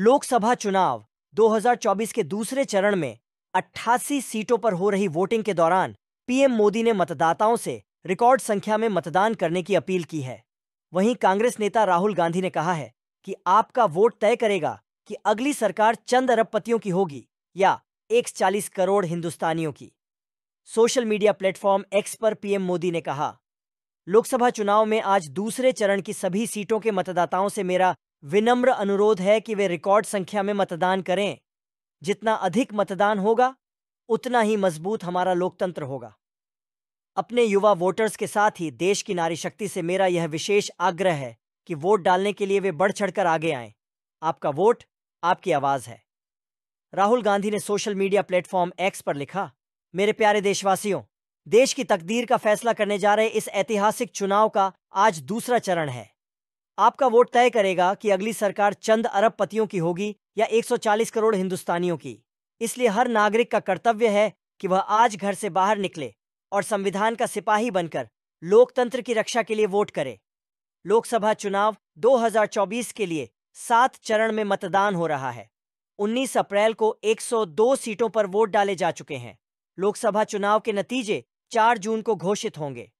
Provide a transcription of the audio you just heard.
लोकसभा चुनाव 2024 के दूसरे चरण में 88 सीटों पर हो रही वोटिंग के दौरान पीएम मोदी ने मतदाताओं से रिकॉर्ड संख्या में मतदान करने की अपील की है वहीं कांग्रेस नेता राहुल गांधी ने कहा है कि आपका वोट तय करेगा कि अगली सरकार चंद अरबपतियों की होगी या एक चालीस करोड़ हिंदुस्तानियों की सोशल मीडिया प्लेटफॉर्म एक्स पर पीएम मोदी ने कहा लोकसभा चुनाव में आज दूसरे चरण की सभी सीटों के मतदाताओं से मेरा विनम्र अनुरोध है कि वे रिकॉर्ड संख्या में मतदान करें जितना अधिक मतदान होगा उतना ही मजबूत हमारा लोकतंत्र होगा अपने युवा वोटर्स के साथ ही देश की नारी शक्ति से मेरा यह विशेष आग्रह है कि वोट डालने के लिए वे बढ़ चढ़कर आगे आए आपका वोट आपकी आवाज है राहुल गांधी ने सोशल मीडिया प्लेटफॉर्म एक्स पर लिखा मेरे प्यारे देशवासियों देश की तकदीर का फैसला करने जा रहे इस ऐतिहासिक चुनाव का आज दूसरा चरण है आपका वोट तय करेगा कि अगली सरकार चंद अरब पतियों की होगी या 140 करोड़ हिंदुस्तानियों की इसलिए हर नागरिक का कर्तव्य है कि वह आज घर से बाहर निकले और संविधान का सिपाही बनकर लोकतंत्र की रक्षा के लिए वोट करे लोकसभा चुनाव 2024 के लिए सात चरण में मतदान हो रहा है 19 अप्रैल को 102 सीटों पर वोट डाले जा चुके हैं लोकसभा चुनाव के नतीजे 4 जून को घोषित होंगे